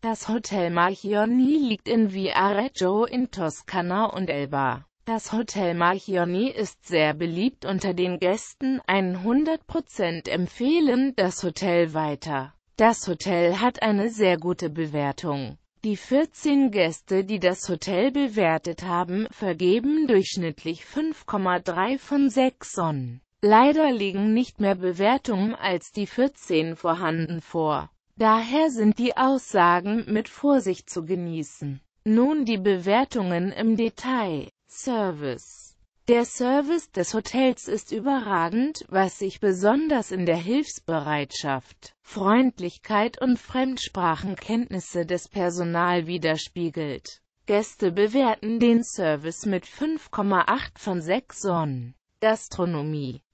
Das Hotel Marchioni liegt in Viareggio in Toskana und Elba. Das Hotel Marchioni ist sehr beliebt unter den Gästen, 100% empfehlen das Hotel weiter. Das Hotel hat eine sehr gute Bewertung. Die 14 Gäste, die das Hotel bewertet haben, vergeben durchschnittlich 5,3 von 6 Sonnen. Leider liegen nicht mehr Bewertungen als die 14 vorhanden vor. Daher sind die Aussagen mit Vorsicht zu genießen. Nun die Bewertungen im Detail. Service der Service des Hotels ist überragend, was sich besonders in der Hilfsbereitschaft, Freundlichkeit und Fremdsprachenkenntnisse des Personal widerspiegelt. Gäste bewerten den Service mit 5,8 von 6 Sonnen. Gastronomie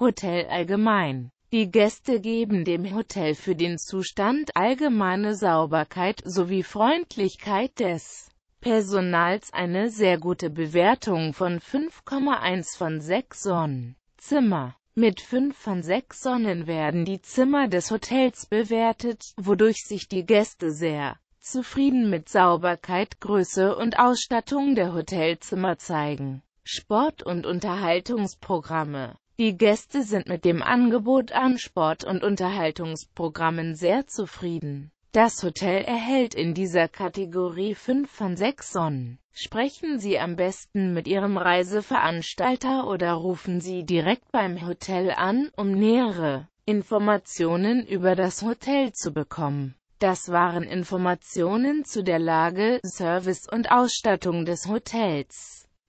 Hotel allgemein. Die Gäste geben dem Hotel für den Zustand allgemeine Sauberkeit sowie Freundlichkeit des Personals eine sehr gute Bewertung von 5,1 von 6 Sonnen. Zimmer mit 5 von 6 Sonnen werden die Zimmer des Hotels bewertet, wodurch sich die Gäste sehr zufrieden mit Sauberkeit, Größe und Ausstattung der Hotelzimmer zeigen. Sport- und Unterhaltungsprogramme die Gäste sind mit dem Angebot an Sport- und Unterhaltungsprogrammen sehr zufrieden. Das Hotel erhält in dieser Kategorie 5 von 6 Sonnen. Sprechen Sie am besten mit Ihrem Reiseveranstalter oder rufen Sie direkt beim Hotel an, um nähere Informationen über das Hotel zu bekommen. Das waren Informationen zu der Lage, Service und Ausstattung des Hotels.